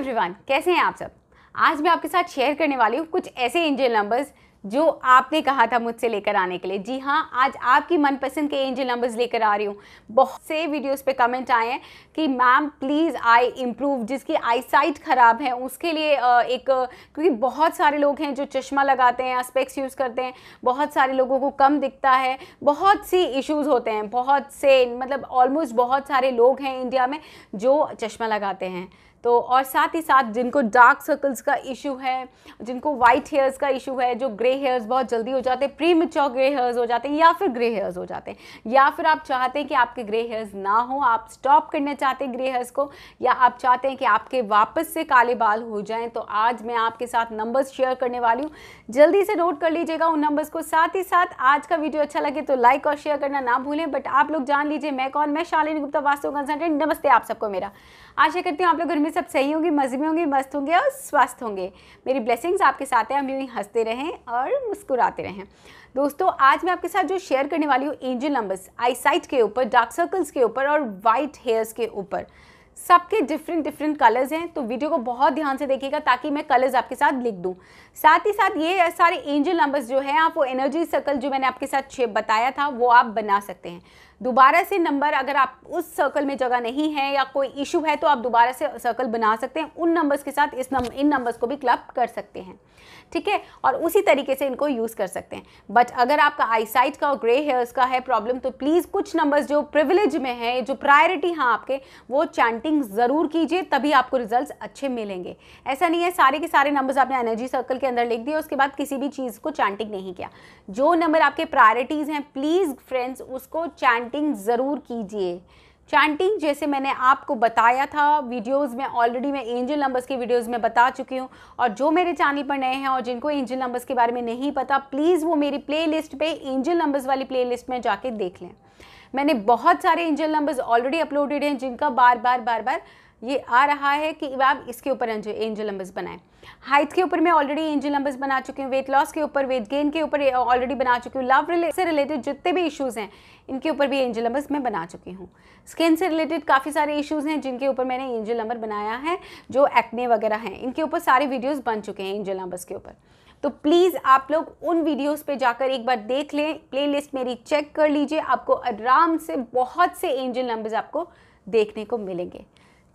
everyone कैसे हैं आप सब आज मैं आपके साथ शेयर करने वाली हूँ कुछ ऐसे एंजल नंबर्स जो आपने कहा था मुझसे लेकर आने के लिए जी हाँ आज आपकी मनपसंद के एंजल नंबर्स लेकर आ रही हूँ बहुत से वीडियोस पे कमेंट आए हैं कि मैम प्लीज़ आई इम्प्रूव जिसकी आई साइट ख़राब है उसके लिए एक क्योंकि बहुत सारे लोग हैं जो चश्मा लगाते हैं स्पेक्स यूज़ करते हैं बहुत सारे लोगों को कम दिखता है बहुत सी इशूज़ होते हैं बहुत से मतलब ऑलमोस्ट बहुत सारे लोग हैं इंडिया में जो चश्मा लगाते हैं तो और साथ ही साथ जिनको डार्क सर्कल्स का इशू है जिनको वाइट हेयर्स का इशू है जो ग्रे हेयर्स बहुत जल्दी हो जाते हैं प्री मिच्योर ग्रे हेयर्स हो जाते हैं या फिर ग्रे हेयर्स हो जाते हैं या फिर आप चाहते हैं कि आपके ग्रे हेयर्स ना हो आप स्टॉप करना चाहते हैं ग्रे हेयर्स को या आप चाहते हैं कि आपके वापस से काले बाल हो जाएँ तो आज मैं आपके साथ नंबर्स शेयर करने वाली हूँ जल्दी से नोट कर लीजिएगा उन नंबर्स को साथ ही साथ आज का वीडियो अच्छा लगे तो लाइक और शेयर करना ना भूलें बट आप लोग जान लीजिए मैं कौन मैं शालिनी गुप्ता वास्तव कंसल्टेंट नमस्ते आप सबको मेरा आशा करती हूँ आप लोग घर में होंगे सब सही होंगी मज़े में होंगी मस्त होंगे और स्वस्थ होंगे मेरी ब्लेसिंग्स आपके साथ हैं हम यूँ हंसते रहें और मुस्कुराते रहें दोस्तों आज मैं आपके साथ जो शेयर करने वाली हूँ एंजल नंबर्स आईसाइट के ऊपर डार्क सर्कल्स के ऊपर और वाइट हेयर्स के ऊपर सबके डिफरेंट डिफरेंट कलर्स हैं तो वीडियो को बहुत ध्यान से देखिएगा ताकि मैं कलर्स आपके साथ लिख दूं साथ ही साथ ये सारे एंजल नंबर्स जो है आप वो एनर्जी सर्कल जो मैंने आपके साथ बताया था वो आप बना सकते हैं दोबारा से नंबर अगर आप उस सर्कल में जगह नहीं है या कोई इशू है तो आप दोबारा से सर्कल बना सकते हैं उन नंबर्स के साथ इस नंबर इन नंबर्स को भी क्लब कर सकते हैं ठीक है और उसी तरीके से इनको यूज़ कर सकते हैं बट अगर आपका आईसाइट का और ग्रे हेयर्स का है प्रॉब्लम तो प्लीज़ कुछ नंबर्स जो प्रिविलेज में है जो प्रायोरिटी हैं आपके वो चैंटिंग ज़रूर कीजिए तभी आपको रिजल्ट अच्छे मिलेंगे ऐसा नहीं है सारे के सारे नंबर्स आपने एनर्जी सर्कल के अंदर लिख दिए उसके बाद किसी भी चीज़ को चैंटिंग नहीं किया जो नंबर आपके प्रायोरिटीज़ हैं प्लीज़ फ्रेंड्स उसको चैंट चैंटिंग ज़रूर कीजिए चैंटिंग जैसे मैंने आपको बताया था वीडियोस में ऑलरेडी मैं एंजल नंबर्स के वीडियोस में बता चुकी हूँ और जो मेरे चैनल पर नए हैं और जिनको एंजल नंबर्स के बारे में नहीं पता प्लीज़ वो मेरी प्लेलिस्ट पे एंजल नंबर्स वाली प्लेलिस्ट में जाके देख लें मैंने बहुत सारे एंजल नंबर्स ऑलरेडी अपलोडेड हैं जिनका बार बार बार बार ये आ रहा है कि आप इसके ऊपर एंजल नंबर्स बनाएं हाइट के ऊपर मैं ऑलरेडी एंजल नंबर्स बना चुकी हूँ वेट लॉस के ऊपर वेट गेन के ऊपर ऑलरेडी बना चुकी हूँ लव रिले से रिलेटेड जितने भी इश्यूज़ हैं इनके ऊपर भी एंजल नंबर्स मैं बना चुकी हूँ स्किन से रिलेटेड काफ़ी सारे इश्यूज़ हैं जिनके ऊपर मैंने एंजल नंबर बनाया है जो एक्ने वगैरह हैं इनके ऊपर सारे वीडियोज़ बन चुके हैं एंजल नंबर्स के ऊपर तो प्लीज़ आप लोग उन वीडियोस पे जाकर एक बार देख लें प्लेलिस्ट मेरी चेक कर लीजिए आपको आराम से बहुत से एंजल नंबर्स आपको देखने को मिलेंगे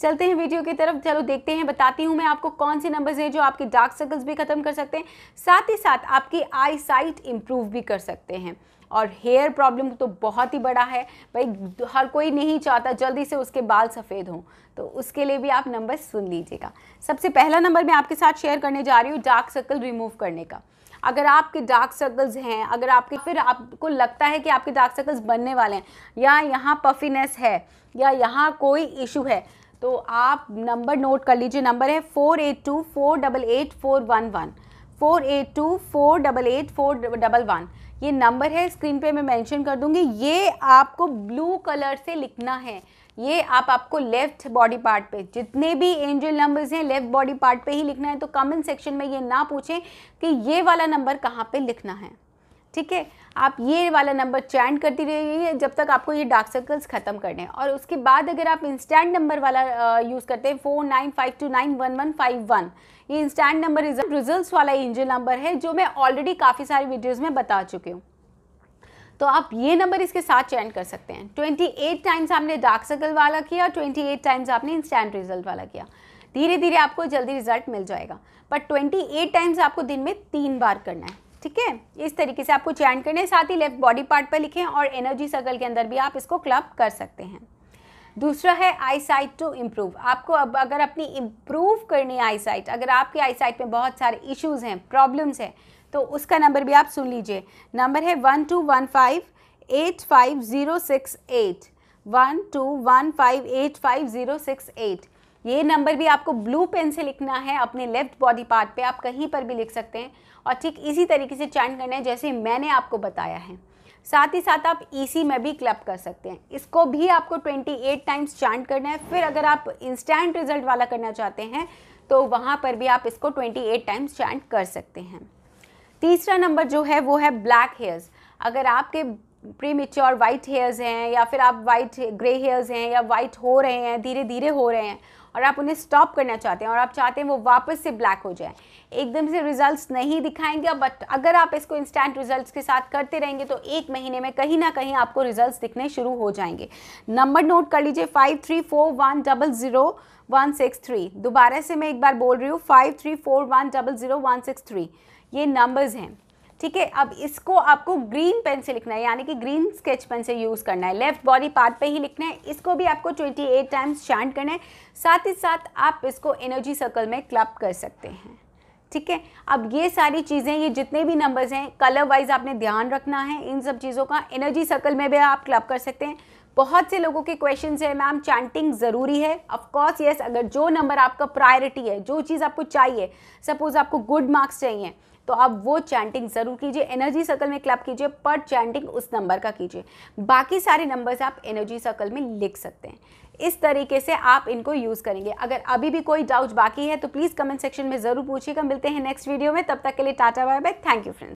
चलते हैं वीडियो की तरफ चलो देखते हैं बताती हूँ मैं आपको कौन से नंबर्स हैं जो आपकी डार्क सर्कल्स भी खत्म कर सकते हैं साथ ही साथ आपकी आई साइट इम्प्रूव भी कर सकते हैं और हेयर प्रॉब्लम तो बहुत ही बड़ा है भाई हर कोई नहीं चाहता जल्दी से उसके बाल सफ़ेद हों तो उसके लिए भी आप नंबर सुन लीजिएगा सबसे पहला नंबर मैं आपके साथ शेयर करने जा रही हूँ डार्क सर्कल रिमूव करने का अगर आपके डार्क सर्कल्स हैं अगर आपके फिर आपको लगता है कि आपके डार्क सर्कल्स बनने वाले हैं या यहाँ पफीनेस है या यहाँ कोई इशू है तो आप नंबर नोट कर लीजिए नंबर है four eight two four double eight four one one four eight two four double eight four double one ये नंबर है स्क्रीन पे मैं मेंशन कर दूंगी ये आपको ब्लू कलर से लिखना है ये आप आपको लेफ्ट बॉडी पार्ट पे जितने भी एंजल नंबर्स हैं लेफ्ट बॉडी पार्ट पे ही लिखना है तो कमेंट सेक्शन में ये ना पूछें कि ये वाला नंबर कहाँ पे लिखना है ठीक है आप ये वाला नंबर चैंट करती रहिए जब तक आपको ये डार्क सर्कल्स ख़त्म करने हैं और उसके बाद अगर आप इंस्टेंट नंबर वाला यूज़ करते हैं four nine five two nine one one five one ये इंस्टेंट नंबर रिजल्ट रिजल्ट वाला इंजन नंबर है जो मैं ऑलरेडी काफ़ी सारी वीडियोज़ में बता चुकी हूँ तो आप ये नंबर इसके साथ चैन कर सकते हैं एट टाइम्स आपने डार्क सर्कल वाला किया एट टाइम्स आपने इंस्टेंट रिजल्ट वाला किया धीरे धीरे आपको जल्दी रिजल्ट मिल जाएगा ट्वेंटी एट टाइम्स आपको दिन में तीन बार करना है ठीक है इस तरीके से आपको चैन करने है साथ ही लेफ्ट बॉडी पार्ट पर लिखें और एनर्जी सर्कल के अंदर भी आप इसको क्लब कर सकते हैं दूसरा है आई साइट टू इम्प्रूव आपको अब अगर अपनी इम्प्रूव करनी है आई साइट अगर आपकी आई साइट में बहुत सारे इश्यूज़ हैं प्रॉब्लम्स हैं तो उसका नंबर भी आप सुन लीजिए नंबर है one two one five eight five zero six eight one two one five eight five zero six eight ये नंबर भी आपको ब्लू पेन से लिखना है अपने लेफ्ट बॉडी पार्ट पे आप कहीं पर भी लिख सकते हैं और ठीक इसी तरीके से चैंट करना है जैसे मैंने आपको बताया है साथ ही साथ आप ई e में भी क्लब कर सकते हैं इसको भी आपको 28 टाइम्स चैंट करना है फिर अगर आप इंस्टेंट रिजल्ट वाला करना चाहते हैं तो वहाँ पर भी आप इसको 28 टाइम्स चैंट कर सकते हैं तीसरा नंबर जो है वो है ब्लैक हेयर्स अगर आपके प्री मेच्योर वाइट हेयर्स हैं या फिर आप वाइट ग्रे हेयर्स हैं या वाइट हो रहे हैं धीरे धीरे हो रहे हैं और आप उन्हें स्टॉप करना चाहते हैं और आप चाहते हैं वो वापस से ब्लैक हो जाए एकदम से रिजल्ट्स नहीं दिखाएंगे बट अगर आप इसको इंस्टेंट रिजल्ट्स के साथ करते रहेंगे तो एक महीने में कहीं ना कहीं आपको रिजल्ट्स दिखने शुरू हो जाएंगे नंबर नोट कर लीजिए five three four one double zero one six three दोबारा से मैं एक बार बोल रही हूँ five three four one double zero one six three ये नंबर्स हैं ठीक है अब इसको आपको ग्रीन पेन से लिखना है यानी कि ग्रीन स्केच पेन से यूज़ करना है लेफ्ट बॉडी पार्ट पे ही लिखना है इसको भी आपको 28 टाइम्स शांट करना है साथ ही साथ आप इसको एनर्जी सर्कल में क्लब कर सकते हैं ठीक है अब ये सारी चीज़ें ये जितने भी नंबर्स हैं कलर वाइज आपने ध्यान रखना है इन सब चीज़ों का एनर्जी सर्कल में भी आप क्लब कर सकते हैं बहुत से लोगों के क्वेश्चन है मैम चैंटिंग ज़रूरी है ऑफकोर्स येस अगर जो नंबर आपका प्रायोरिटी है जो चीज़ आपको चाहिए सपोज़ आपको गुड मार्क्स चाहिए तो आप वो चैंटिंग ज़रूर कीजिए एनर्जी सर्कल में क्लैप कीजिए पर चैंटिंग उस नंबर का कीजिए बाकी सारे नंबर्स आप एनर्जी सर्कल में लिख सकते हैं इस तरीके से आप इनको यूज़ करेंगे अगर अभी भी कोई डाउट बाकी है तो प्लीज़ कमेंट सेक्शन में ज़रूर पूछिएगा मिलते हैं नेक्स्ट वीडियो में तब तक के लिए tata bye bye thank you friends